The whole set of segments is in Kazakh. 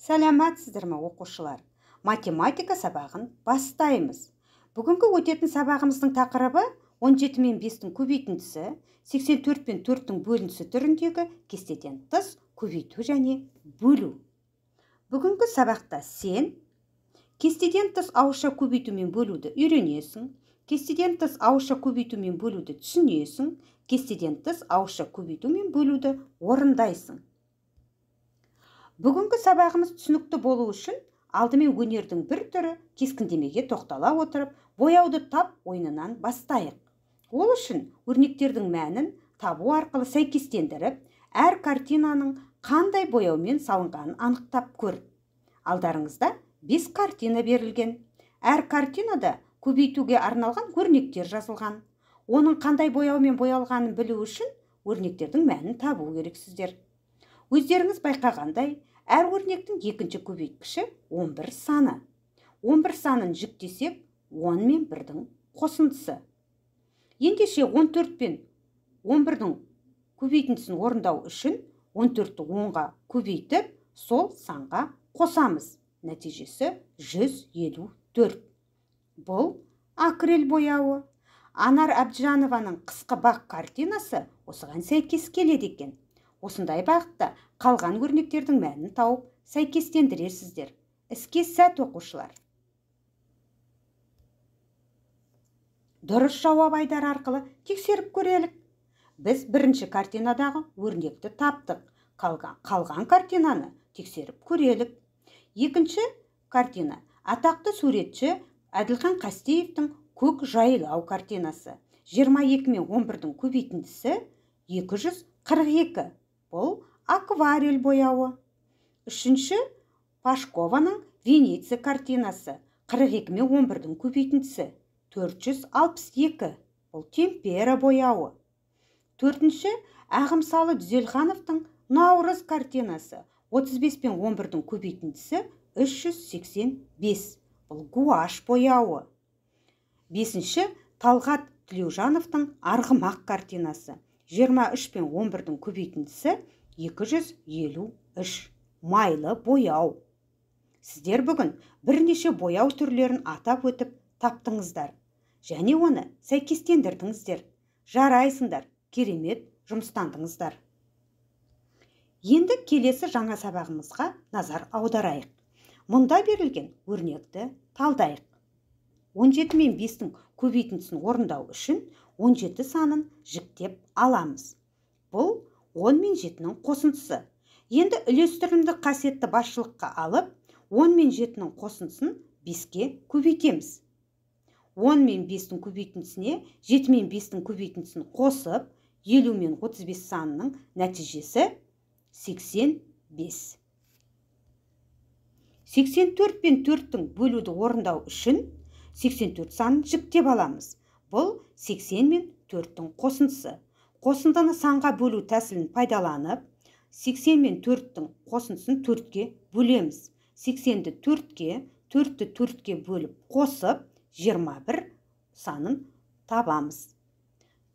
сәлематсіздер ма оқушылар математика сабағын бастаймыз бүгінгі өтетін сабағымыздың тақырыбы 17 мен 5-тің көбейтіндісі 84 пен 4-тің бөлінісі түріндегі кестеден тыс көбейту және бөлу бүгінгі сабақта сен кестеден тыс ауызша көбейту мен бөлуді үйренесің кестеден тыс ауызша көбейту мен бөлуді түсінесің кестеден тыс ауызша көбейту мен бөлуді орындайсың бүгінгі сабағымыз түсінікті болу үшін алдымен өнердің бір түрі кескіндемеге тоқтала отырып бояуды тап ойынынан бастайық ол үшін өрнектердің мәнін табу арқылы сәйкестендіріп әр картинаның қандай бояумен салынғанын анықтап көр алдарыңызда 5 картина берілген әр картинада көбейтуге арналған өрнектер жазылған оның қандай бояумен боялғанын білу үшін өрнектердің мәнін табу керексіздер өздеріңіз байқағандай әр өрнектің екінші көбейткіші 11 саны 11 санын жүктесек, 10 мен 1-дің қосындысы ендеше 14 пен 11-дің көбейтіндісін орындау үшін 14-ті 10-ға көбейтіп сол санға қосамыз нәтижесі 154 бұл акрил бояуы анар Абджанованың қысқы бақ картинасы осыған сәйкес келеді екен осындай бағытта қалған өрнектердің мәнін тауып сәйкестендіресіздер іске сәт оқушылар дұрыс жауап айдар арқылы тексеріп көрелік біз бірінші картинадағы өрнекті таптық қалған, қалған картинаны тексеріп көрелік екінші картина атақты суретші әділхан қастеевтің көк ау картинасы 22 мен 11-дің көбейтіндісі 242 бұл акварель бояуы үшінші пашкованың венеция картинасы 42 мен 11-дің көбейтіндісі 462 бұл темпера бояуы төртінші ағымсалы дүзелхановтың наурыз картинасы 35 пен 11-дің көбейтіндісі 385 бұл гуаш бояуы бесінші талғат тілеужановтың арғымақ картинасы 23 пен 11-дің көбейтіндісі 253 майлы бояу сіздер бүгін бірнеше бояу түрлерін атап өтіп таптыңыздар және оны сәйкестендірдіңіздер жарайсыңдар керемет жұмыстандыңыздар енді келесі жаңа сабағымызға назар аударайық мұнда берілген өрнекті талдайық 17 мен 5-тің көбейтіндісін орындау үшін 17 санын жіктеп аламыз бұл 10 мен 7-нің қосындысы енді үлестірімді қасетті басшылыққа алып 10 мен 7-нің қосындысын 5-ке көбейтеміз 10 мен 5-тің көбейтіндісіне 7 мен 5-тің көбейтіндісін қосып 50 мен 35 санының нәтижесі 85 84 пен 4-тің бөлуді орындау үшін 84 санын жіктеп аламыз бұл 80 мен 4-тің қосындысы. Қосынданы санға бөлу тәсілін пайдаланып, 80 мен 4-тің қосындысын 4-ке бөлеміз. 80-ді 4-ке, 4-ті 4-ке бөліп қосып, 21 санын табамыз.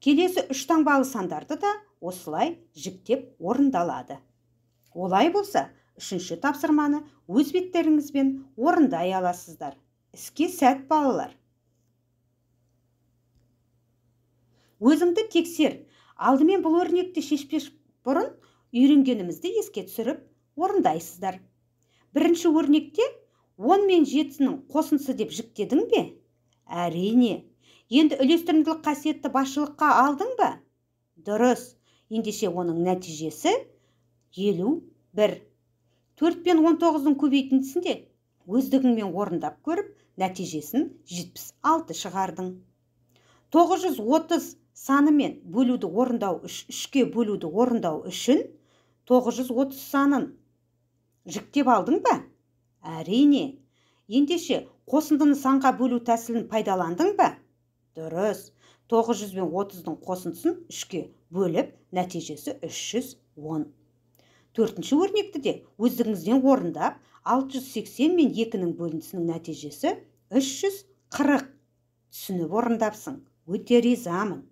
Келесі үштан балы сандарды да осылай жіктеп орындалады. Олай болса, үшінші тапсырманы өз беттеріңізбен орындай аласыздар. Іске сәт балылар. өзіңді тексер алдымен бұл өрнекті шешпеш бұрын үйренгенімізді еске түсіріп орындайсыздар бірінші өрнекте он мен жетінің қосындысы деп жіктедің бе әрине енді үлестірімділік қасиетті басшылыққа алдың ба дұрыс ендеше оның нәтижесі елу бір төрт пен он тоғыздың көбейтіндісінде өздігіңмен орындап көріп нәтижесін 76 шығардың 930 мен бөлуді орындау үш үшке бөлуді орындау үшін 930 санын жүктеп алдың ба әрине ендеше қосындыны санға бөлу тәсілін пайдаландың ба дұрыс 930 бен 30-дың қосындысын үшке бөліп нәтижесі 310 төртінші өрнекті де өздігіңізден орындап 680 мен 2-нің бөлінісінің нәтижесі 340 түсініп орындапсың өте ризамын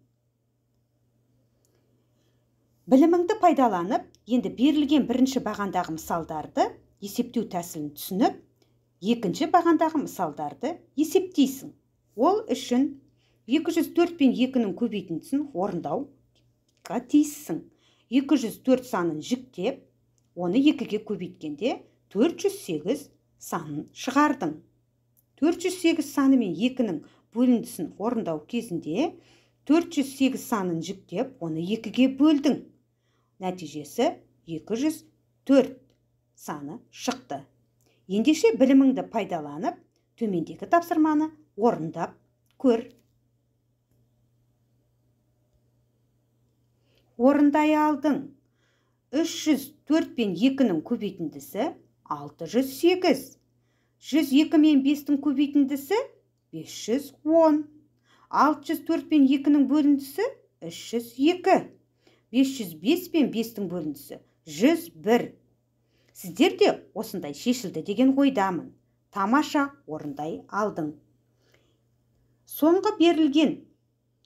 біліміңді пайдаланып енді берілген бірінші бағандағы мысалдарды есептеу тәсілін түсініп екінші бағандағы мысалдарды есептейсің ол үшін 204 пен 2-нің көбейтіндісін орындау тиіссің 204 санын жүктеп, оны екіге көбейткенде 408 санын шығардың 408 саны мен 2-нің бөліндісін орындау кезінде 408 санын жүктеп, оны екіге бөлдің нәтижесі 204 саны шықты ендеше біліміңді пайдаланып төмендегі тапсырманы орындап көр орындай алдың 304 пен 2-нің көбейтіндісі 608 102 мен 5-тің көбейтіндісі 510 604 пен 2-нің бөліндісі 302 505 пен 5-тің бөліндісі 101. Сіздер де осындай шешілді деген ойдамын. Тамаша орындай алдың. Соңғы берілген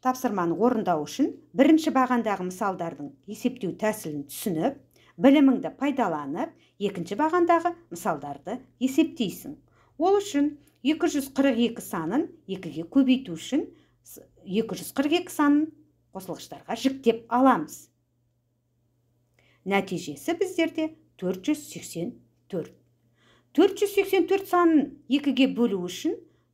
тапсырманы орындау үшін бірінші бағандағы мысалдардың есептеу тәсілін түсініп, біліміңді пайдаланып, екінші бағандағы мысалдарды есептейсің. Ол үшін 242 санын екіге көбейту үшін 242 санын қосылғыштарға жіктеп аламыз нәтижесі біздерде 484 484 санын екіге бөлу үшін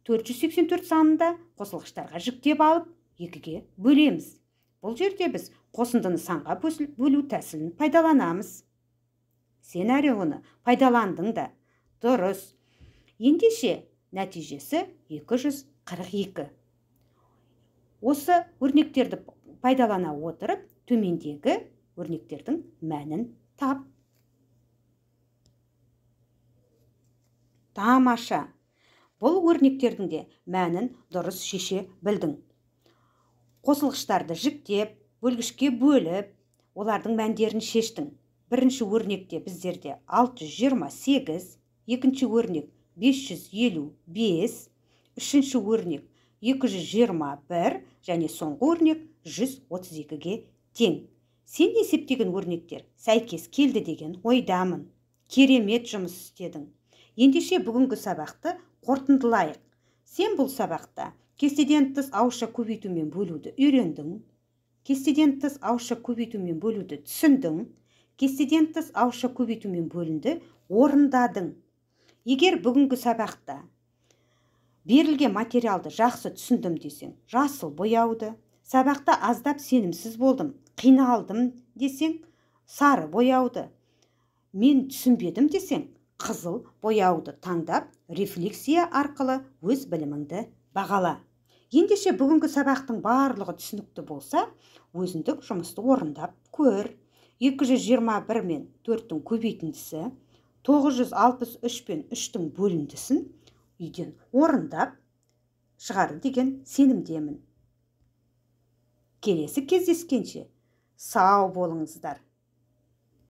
484 санында қосылғыштарға жүктеп алып екіге бөлеміз бұл жерде біз қосындыны санға бөлі тәсілін пайдаланамыз сен әрі оны пайдаландың да дұрыс ендеше нәтижесі 242 осы өрнектерді пайдалана отырып төмендегі өрнектердің мәнін тап тамаша бұл өрнектердің де мәнін дұрыс шеше білдің қосылғыштарды жіктеп бөлгішке бөліп олардың мәндерін шештің бірінші өрнекте біздерде 628 екінші өрнек 555 үшінші өрнек 221 және соңғы өрнек 132-ге тең сен есептеген өрнектер сәйкес келді деген ойдамын керемет жұмыс істедің ендеше бүгінгі сабақты қорытындылайық сен бұл сабақта кестеден тыс ауызша көбейтумен бөлуді үйрендің кестеден тыс ауызша көбейтумен бөлуді түсіндің кестеден тыс ауызша мен бөлінді орындадың егер бүгінгі сабақта берілген материалды жақсы түсіндім десең жасыл бояуды сабақта аздап сенімсіз болдым қиналдым десең сары бояуды мен түсінбедім десең қызыл бояуды таңдап рефлексия арқылы өз біліміңді бағала ендеше бүгінгі сабақтың барлығы түсінікті болса өзіндік жұмысты орындап көр 221 мен 4-тің көбейтіндісі 963 пен 3-тің бөліндісін үйден орындап шығарды деген сенімдемін келесі кездескенше сау болыңыздар